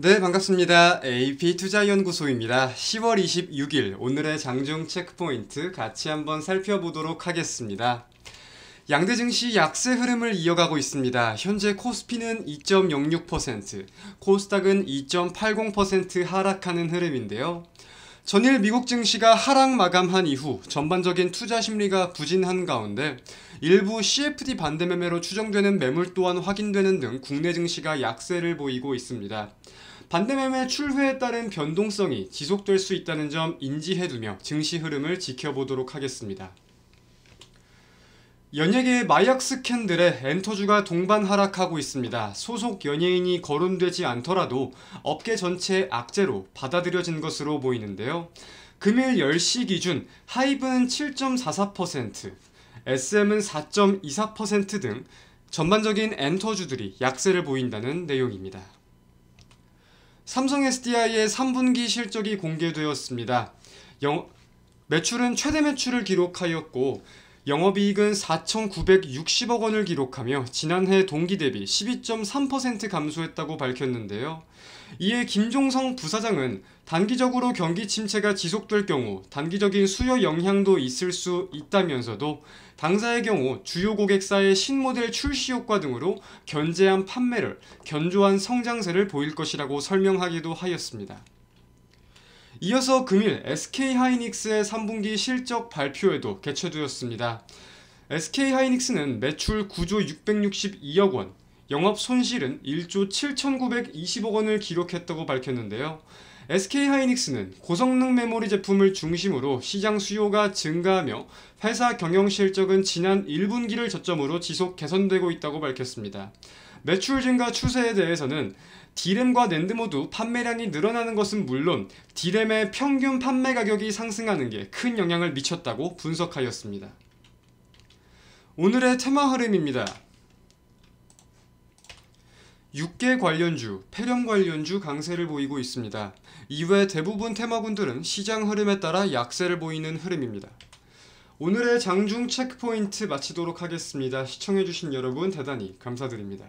네, 반갑습니다. AP 투자연구소입니다. 10월 26일 오늘의 장중 체크포인트 같이 한번 살펴보도록 하겠습니다. 양대 증시 약세 흐름을 이어가고 있습니다. 현재 코스피는 2.06%, 코스닥은 2.80% 하락하는 흐름인데요. 전일 미국 증시가 하락 마감한 이후 전반적인 투자 심리가 부진한 가운데 일부 CFD 반대 매매로 추정되는 매물 또한 확인되는 등 국내 증시가 약세를 보이고 있습니다. 반대 매매 출회에 따른 변동성이 지속될 수 있다는 점 인지해두며 증시 흐름을 지켜보도록 하겠습니다. 연예계의 마약 스캔들에 엔터주가 동반 하락하고 있습니다. 소속 연예인이 거론되지 않더라도 업계 전체의 악재로 받아들여진 것으로 보이는데요. 금일 10시 기준 하이브는 7.44%, SM은 4.24%등 전반적인 엔터주들이 약세를 보인다는 내용입니다. 삼성 SDI의 3분기 실적이 공개되었습니다. 영... 매출은 최대 매출을 기록하였고 영업이익은 4,960억 원을 기록하며 지난해 동기 대비 12.3% 감소했다고 밝혔는데요. 이에 김종성 부사장은 단기적으로 경기 침체가 지속될 경우 단기적인 수요 영향도 있을 수 있다면서도 당사의 경우 주요 고객사의 신모델 출시 효과 등으로 견제한 판매를 견조한 성장세를 보일 것이라고 설명하기도 하였습니다. 이어서 금일 SK 하이닉스의 3분기 실적 발표에도 개최되었습니다. SK 하이닉스는 매출 9조 662억 원, 영업 손실은 1조 7,920억 원을 기록했다고 밝혔는데요. SK하이닉스는 고성능 메모리 제품을 중심으로 시장 수요가 증가하며 회사 경영 실적은 지난 1분기를 저점으로 지속 개선되고 있다고 밝혔습니다. 매출 증가 추세에 대해서는 디램과 낸드 모두 판매량이 늘어나는 것은 물론 디램의 평균 판매 가격이 상승하는 게 큰 영향을 미쳤다고 분석하였습니다. 오늘의 테마 흐름입니다. 6개 관련주, 폐렴 관련주 강세를 보이고 있습니다. 이외 대부분 테마군들은 시장 흐름에 따라 약세를 보이는 흐름입니다. 오늘의 장중 체크포인트 마치도록 하겠습니다. 시청해주신 여러분 대단히 감사드립니다.